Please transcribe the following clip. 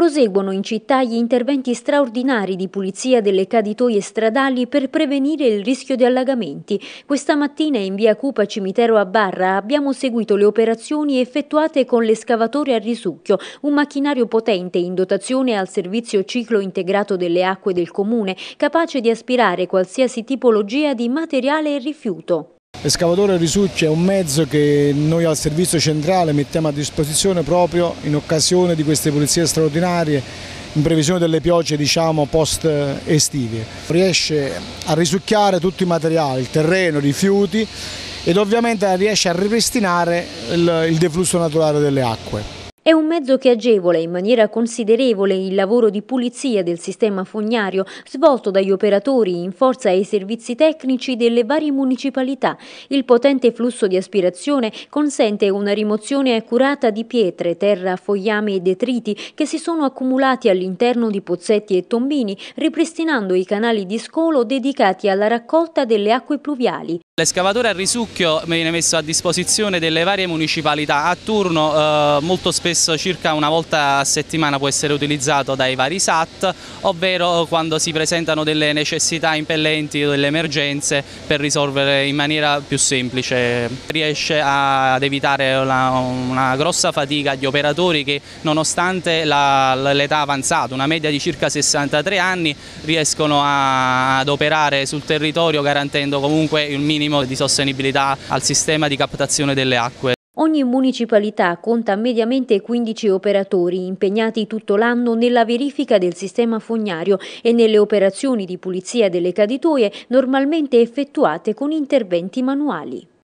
Proseguono in città gli interventi straordinari di pulizia delle caditoie stradali per prevenire il rischio di allagamenti. Questa mattina in via Cupa Cimitero a Barra abbiamo seguito le operazioni effettuate con l'escavatore a risucchio, un macchinario potente in dotazione al servizio ciclo integrato delle acque del comune, capace di aspirare qualsiasi tipologia di materiale e rifiuto. L'escavatore Risucci è un mezzo che noi al servizio centrale mettiamo a disposizione proprio in occasione di queste pulizie straordinarie in previsione delle piogge diciamo, post estive. Riesce a risucchiare tutti i materiali, il terreno, i rifiuti ed ovviamente riesce a ripristinare il deflusso naturale delle acque mezzo che agevola in maniera considerevole il lavoro di pulizia del sistema fognario svolto dagli operatori in forza ai servizi tecnici delle varie municipalità. Il potente flusso di aspirazione consente una rimozione accurata di pietre, terra, fogliame e detriti che si sono accumulati all'interno di pozzetti e tombini, ripristinando i canali di scolo dedicati alla raccolta delle acque pluviali. L'escavatore a risucchio viene messo a disposizione delle varie municipalità, a turno eh, molto spesso circa una volta a settimana può essere utilizzato dai vari SAT, ovvero quando si presentano delle necessità impellenti o delle emergenze per risolvere in maniera più semplice. Riesce ad evitare una, una grossa fatica agli operatori che nonostante l'età avanzata, una media di circa 63 anni, riescono a, ad operare sul territorio garantendo comunque il minimo di sostenibilità al sistema di captazione delle acque. Ogni municipalità conta mediamente 15 operatori impegnati tutto l'anno nella verifica del sistema fognario e nelle operazioni di pulizia delle caditoie normalmente effettuate con interventi manuali.